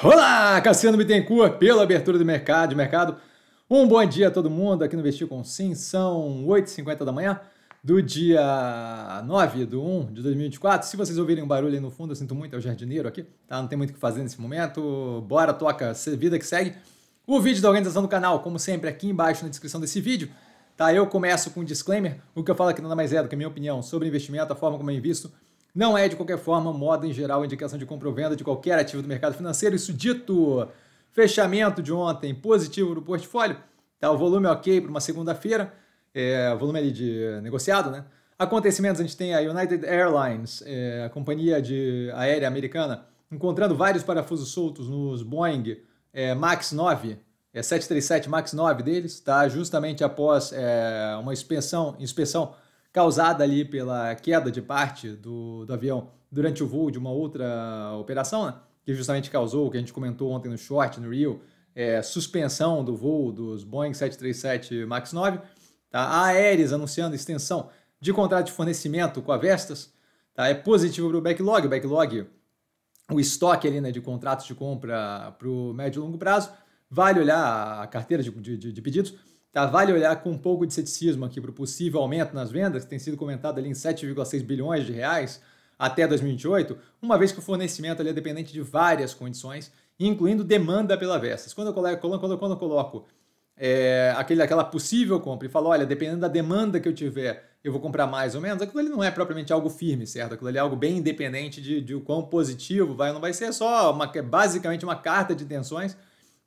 Olá, Cassiano Bittencourt, pela abertura do mercado, de mercado. Um bom dia a todo mundo aqui no Vestir com Sim. São 8h50 da manhã do dia 9 do 1 de 2024. Se vocês ouvirem um barulho aí no fundo, eu sinto muito, é o jardineiro aqui, tá? Não tem muito o que fazer nesse momento. Bora, toca, vida que segue. O vídeo da organização do canal, como sempre, aqui embaixo na descrição desse vídeo. Tá, eu começo com um disclaimer, o que eu falo aqui nada mais é do que a minha opinião sobre investimento, a forma como eu invisto, não é, de qualquer forma, moda em geral, indicação de compra ou venda de qualquer ativo do mercado financeiro. Isso dito, fechamento de ontem positivo do portfólio. Tá, o volume ok para uma segunda-feira, é, volume ali de negociado, né? Acontecimentos, a gente tem a United Airlines, é, a companhia de aérea americana, encontrando vários parafusos soltos nos Boeing é, MAX 9, é, 737 MAX 9 deles, tá? justamente após é, uma inspeção, inspeção causada ali pela queda de parte do, do avião durante o voo de uma outra operação, né? que justamente causou o que a gente comentou ontem no short, no Rio, é, suspensão do voo dos Boeing 737 MAX 9. Tá? A Aeres anunciando extensão de contrato de fornecimento com a Vestas. Tá? É positivo para o backlog. O backlog, o estoque ali, né, de contratos de compra para o médio e longo prazo. Vale olhar a carteira de, de, de pedidos Tá, vale olhar com um pouco de ceticismo aqui para o possível aumento nas vendas, que tem sido comentado ali em 7,6 bilhões de reais até 2028, uma vez que o fornecimento é dependente de várias condições, incluindo demanda pela Vestas. Quando eu coloco, quando, quando eu coloco é, aquele, aquela possível compra e falo, olha, dependendo da demanda que eu tiver, eu vou comprar mais ou menos, aquilo ali não é propriamente algo firme, certo? Aquilo ali é algo bem independente de, de o quão positivo vai ou não vai ser, é só uma, é basicamente uma carta de intenções,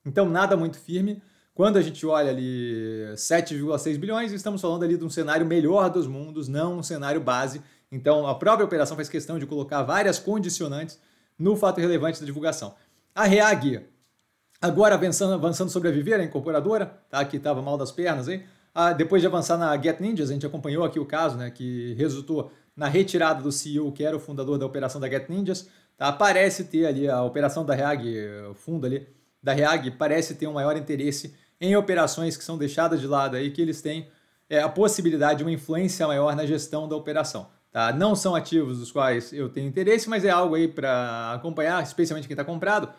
então nada muito firme quando a gente olha ali 7,6 bilhões, estamos falando ali de um cenário melhor dos mundos, não um cenário base. Então, a própria operação faz questão de colocar várias condicionantes no fato relevante da divulgação. A Reag, agora avançando, avançando sobre a Viver, a incorporadora, tá, que estava mal das pernas, hein? Ah, depois de avançar na Get Ninjas, a gente acompanhou aqui o caso, né, que resultou na retirada do CEO, que era o fundador da operação da Get Ninjas. Tá? Parece ter ali a operação da Reag, o fundo ali da Reag, parece ter um maior interesse em operações que são deixadas de lado aí, que eles têm é, a possibilidade de uma influência maior na gestão da operação. Tá? Não são ativos dos quais eu tenho interesse, mas é algo aí para acompanhar, especialmente quem está comprado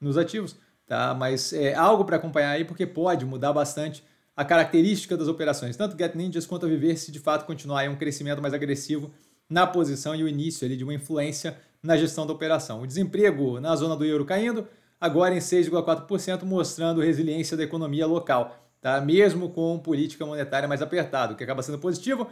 nos ativos, tá? mas é algo para acompanhar aí porque pode mudar bastante a característica das operações, tanto Get Ninjas quanto a Viver, se de fato continuar um crescimento mais agressivo na posição e o início ali de uma influência na gestão da operação. O desemprego na zona do euro caindo, agora em 6,4%, mostrando resiliência da economia local, tá? mesmo com política monetária mais apertada, o que acaba sendo positivo,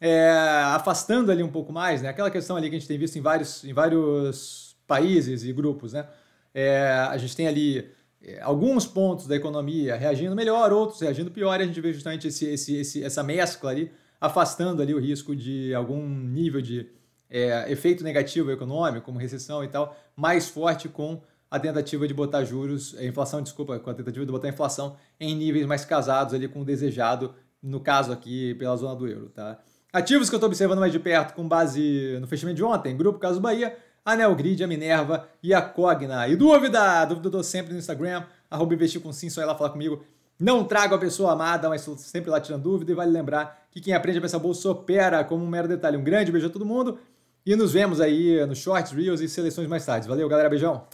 é, afastando ali um pouco mais, né? aquela questão ali que a gente tem visto em vários, em vários países e grupos. Né? É, a gente tem ali é, alguns pontos da economia reagindo melhor, outros reagindo pior, e a gente vê justamente esse, esse, esse, essa mescla ali, afastando ali o risco de algum nível de é, efeito negativo econômico, como recessão e tal, mais forte com a tentativa de botar juros, inflação, desculpa, com a tentativa de botar inflação em níveis mais casados ali com o desejado, no caso aqui, pela zona do euro, tá? Ativos que eu estou observando mais de perto com base no fechamento de ontem, Grupo Caso Bahia, a Neogrid, a Minerva e a Cogna. E dúvida? Dúvida eu dou sempre no Instagram, arroba investir com sim, só ir lá falar comigo. Não trago a pessoa amada, mas estou sempre lá tirando dúvida e vale lembrar que quem aprende a pensar bolsa opera como um mero detalhe. Um grande beijo a todo mundo e nos vemos aí nos shorts, reels e seleções mais tarde. Valeu, galera, beijão!